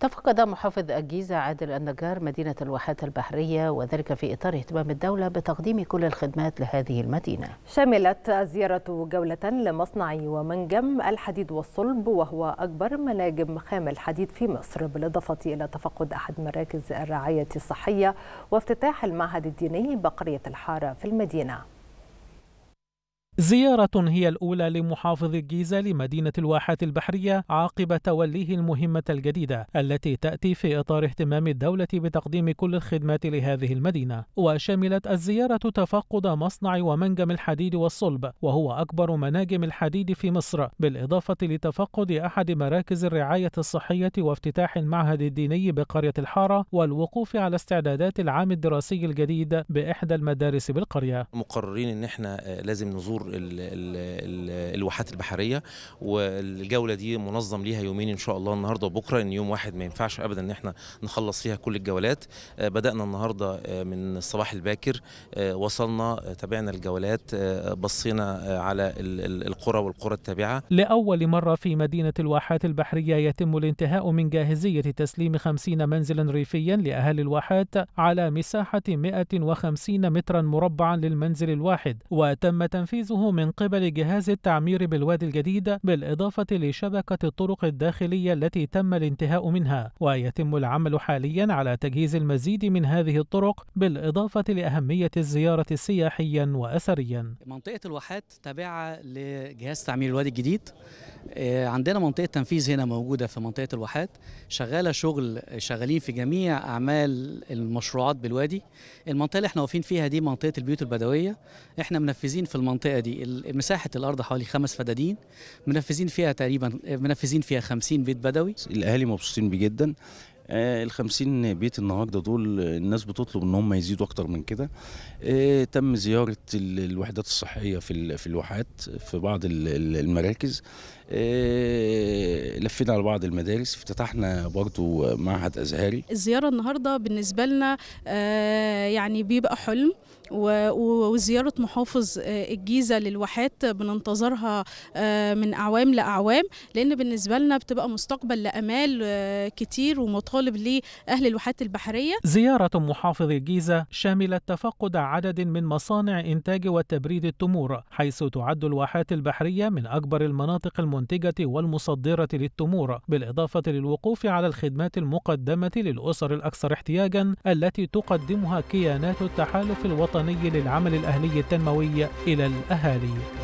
تفقد محافظ الجيزة عادل النجار مدينة الواحات البحرية وذلك في إطار اهتمام الدولة بتقديم كل الخدمات لهذه المدينة شملت الزيارة جولة لمصنع ومنجم الحديد والصلب وهو أكبر مناجم خام الحديد في مصر بالإضافة إلى تفقد أحد مراكز الرعاية الصحية وافتتاح المعهد الديني بقرية الحارة في المدينة زيارة هي الأولى لمحافظ الجيزة لمدينة الواحات البحرية عقب توليه المهمة الجديدة التي تأتي في إطار اهتمام الدولة بتقديم كل الخدمات لهذه المدينة وشملت الزيارة تفقد مصنع ومنجم الحديد والصلب وهو أكبر مناجم الحديد في مصر بالإضافة لتفقد أحد مراكز الرعاية الصحية وافتتاح المعهد الديني بقرية الحارة والوقوف على استعدادات العام الدراسي الجديد بإحدى المدارس بالقرية مقررين إن إحنا آه، لازم نزور ال ال ال الواحات البحريه والجوله دي منظم ليها يومين ان شاء الله النهارده وبكره ان يوم واحد ما ينفعش ابدا ان احنا نخلص فيها كل الجولات آه، بدانا النهارده آه، من الصباح الباكر آه، وصلنا تابعنا الجولات بصينا على القرى والقرى التابعه لاول مره في مدينه الواحات البحريه يتم الانتهاء من جاهزيه تسليم 50 منزلا ريفيا لاهالي الواحات على مساحه 150 مترا مربعا للمنزل الواحد وتم تنفيذه ملؤه من قبل جهاز التعمير بالوادي الجديد بالإضافة لشبكة الطرق الداخلية التي تم الانتهاء منها ويتم العمل حاليا على تجهيز المزيد من هذه الطرق بالإضافة لأهمية الزيارة سياحيا وأثريا منطقة الواحات تابعة لجهاز تعمير الوادي الجديد آه، عندنا منطقة تنفيذ هنا موجودة في منطقة الواحات شغالة شغل شغالين في جميع أعمال المشروعات بالوادي المنطقة اللي احنا واقفين فيها دي منطقة البيوت البدوية احنا منفذين في المنطقة دي دي مساحه الارض حوالي خمس فدادين منفذين فيها تقريبا منفذين فيها 50 بيت بدوي الاهالي مبسوطين بيه جدا آه، ال 50 بيت النهارده دول الناس بتطلب ان هم يزيدوا اكتر من كده آه، تم زياره الوحدات الصحيه في في الواحات في بعض المراكز إيه، لفينا على بعض المدارس افتتحنا برضو معهد أزهري الزيارة النهاردة بالنسبة لنا آه، يعني بيبقى حلم وزيارة محافظ آه، الجيزة للواحات بننتظرها آه، من أعوام لأعوام لأن بالنسبة لنا بتبقى مستقبل لأمال كتير ومطالب لأهل الواحات البحرية زيارة محافظ الجيزة شملت تفقد عدد من مصانع إنتاج وتبريد التمور حيث تعد الواحات البحرية من أكبر المناطق المناطق المنتجة والمصدرة للتمور بالإضافة للوقوف على الخدمات المقدمة للأسر الأكثر احتياجا التي تقدمها كيانات التحالف الوطني للعمل الأهلي التنموي إلى الأهالي